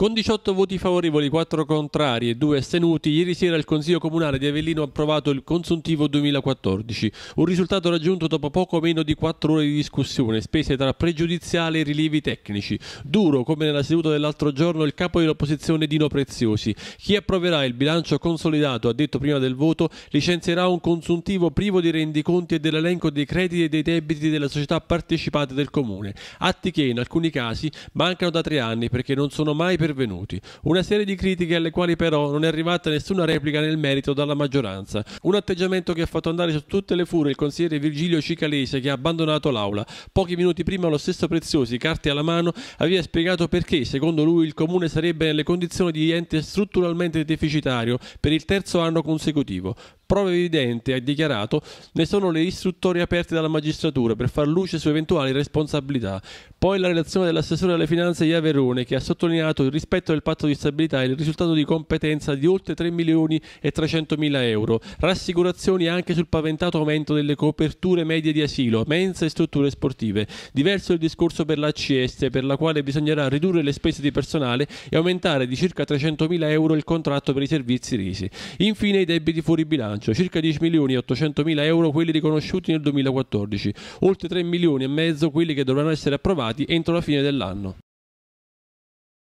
Con 18 voti favorevoli, 4 contrari e 2 astenuti, ieri sera il Consiglio Comunale di Avellino ha approvato il consuntivo 2014, un risultato raggiunto dopo poco meno di 4 ore di discussione, spese tra pregiudiziali e rilievi tecnici. Duro, come nella seduta dell'altro giorno, il capo dell'opposizione Dino Preziosi. Chi approverà il bilancio consolidato, ha detto prima del voto, licenzierà un consuntivo privo di rendiconti e dell'elenco dei crediti e dei debiti della società partecipate del Comune, atti che in alcuni casi mancano da tre anni perché non sono mai per intervenuti. Una serie di critiche alle quali però non è arrivata nessuna replica nel merito dalla maggioranza. Un atteggiamento che ha fatto andare su tutte le furie il consigliere Virgilio Cicalese che ha abbandonato l'aula. Pochi minuti prima lo stesso Preziosi, carte alla mano, aveva spiegato perché, secondo lui, il comune sarebbe nelle condizioni di ente strutturalmente deficitario per il terzo anno consecutivo prove evidenti, ha dichiarato, ne sono le istruttorie aperte dalla magistratura per far luce su eventuali responsabilità. Poi la relazione dell'assessore alle finanze Iaverone che ha sottolineato il rispetto del patto di stabilità e il risultato di competenza di oltre 3 milioni e 300 mila euro. Rassicurazioni anche sul paventato aumento delle coperture medie di asilo, mense e strutture sportive. Diverso il discorso per la CS per la quale bisognerà ridurre le spese di personale e aumentare di circa 300 mila euro il contratto per i servizi resi. Infine i debiti fuori bilancio bilancio, circa 10 milioni e 800 mila euro quelli riconosciuti nel 2014, oltre 3 milioni e mezzo quelli che dovranno essere approvati entro la fine dell'anno.